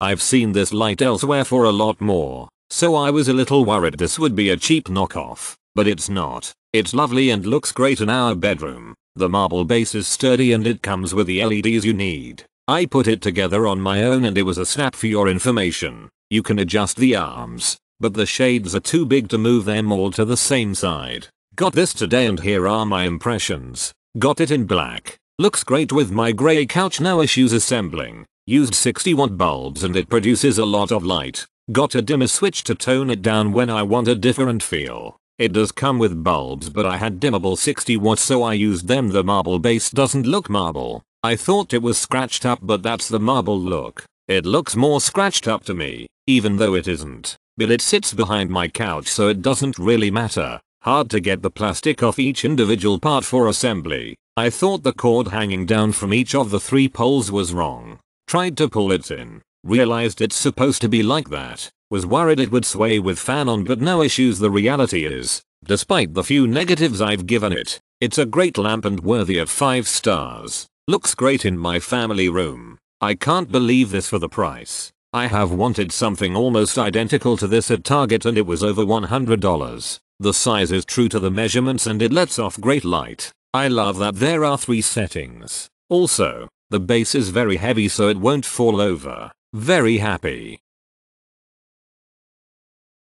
I've seen this light elsewhere for a lot more, so I was a little worried this would be a cheap knockoff, but it's not. It's lovely and looks great in our bedroom. The marble base is sturdy and it comes with the LEDs you need. I put it together on my own and it was a snap for your information. You can adjust the arms, but the shades are too big to move them all to the same side. Got this today and here are my impressions. Got it in black. Looks great with my grey couch no issues assembling. Used 60 watt bulbs and it produces a lot of light. Got a dimmer switch to tone it down when I want a different feel. It does come with bulbs but I had dimmable 60 watts so I used them the marble base doesn't look marble. I thought it was scratched up but that's the marble look. It looks more scratched up to me, even though it isn't. But it sits behind my couch so it doesn't really matter. Hard to get the plastic off each individual part for assembly. I thought the cord hanging down from each of the three poles was wrong. Tried to pull it in. Realized it's supposed to be like that. Was worried it would sway with fan on but no issues the reality is, despite the few negatives I've given it, it's a great lamp and worthy of 5 stars. Looks great in my family room. I can't believe this for the price. I have wanted something almost identical to this at Target and it was over $100. The size is true to the measurements and it lets off great light. I love that there are three settings. Also, the base is very heavy so it won't fall over. Very happy.